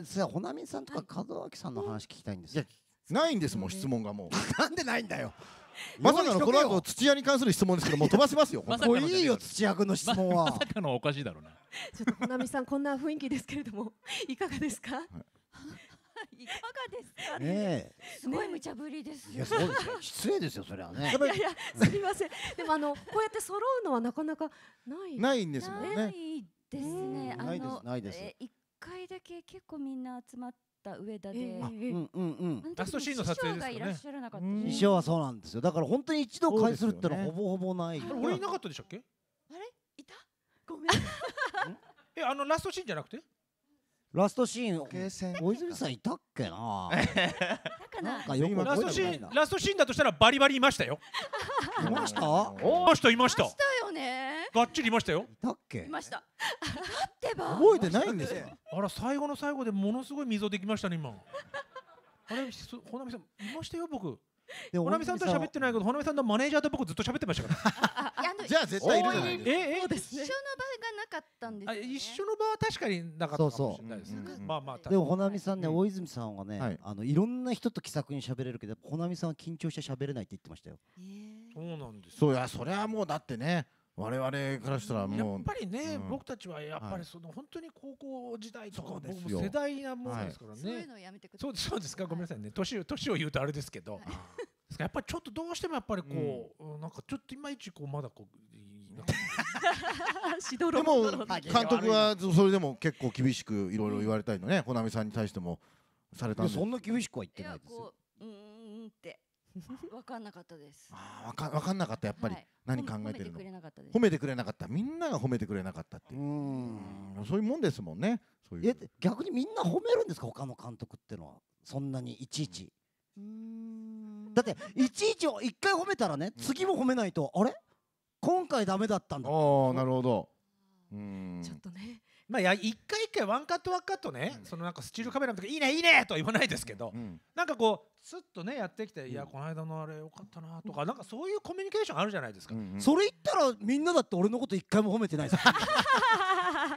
とさ、ほなみさんとか門脇さんの話聞きたいんですよ。ないんですもん、質問がもう。なんでないんだよ。まさかのこの後土屋に関する質問ですけどもう飛ばせますよ。もういいよ土屋君の質問は。まさかのおかしいだろうな。ちょっとほなみさんこんな雰囲気ですけれども いかがですか。いかがですかね。ねすごい無茶ぶりですいやそうですよ。失礼ですよそれはね。いやいやすみません。でもあのこうやって揃うのはなかなかない。ないんですもんね。ないですね。ないですないです。回だけ結構みんな集まった上田で、うんうんうんラストシーンの撮影ですかねがいらっしゃらなかったはそうなんですよだから本当に一度するってのはほぼほぼない、あれ俺いなかったでしたっけあれいたごめんえあのラストシーンじゃなくてラストシーン小泉さんいたっけななんかよくラストシーンラストシーンだとしたらバリバリいましたよいましたいましたいましたがっちりいましたよ。だっけ。いました。だってば。覚えてないんですよ。あら、最後の最後でものすごい溝できましたね、今。あれ、ほなみさん、いましたよ、僕。でほなみさんと喋ってないけど、ほなみさんのマネージャーと僕ずっと喋ってましたから。じゃあ絶対いるじゃないですか。一緒の場がなかったんです一緒の場は確かになかったそうそう、まあまあ。でもほなみさんね、大泉さんはね、あのいろんな人と気さくに喋れるけど、ほなみさんは緊張して喋れないって言ってましたよ。そうなんです。そうや、それはもうだってね。我々からしたらもうやっぱりね、うん、僕たちはやっぱりその、本当に高校時代とか世代なもんですからね、そういうのやめてくださいそうですかごめんなさいね年年を言うとあれですけど、ですかやっぱりちょっとどうしてもやっぱりこう、うん、なんかちょっといまいちこうまだこうでも監督はそれでも結構厳しくいろいろ言われたりのね穂波さんに対してもされたんでそんな厳しくは言ってないですよ分 かんなかったです。ああ、分か分かんなかったやっぱり、はい、何考えてるの褒めてくれなかったみんなが褒めてくれなかったっていううんそういうもんですもんねそういうえ逆にみんな褒めるんですか他の監督ってのはそんなにいちいちだっていちいちを一回褒めたらね、次も褒めないとあれ今回ダメだったんだああなるほどうんちょっとねまあ、や一回一回ワンカットワンカットね、うん、そのなんかスチールカメラの時いいねいいねとは言わないですけど、うん、なんかこうスッとねやってきて、うん、いやこの間のあれよかったなとか、うん、なんかそういうコミュニケーションあるじゃないですか、うんうん、それ言ったらみんなだって俺のこと一回も褒めてないです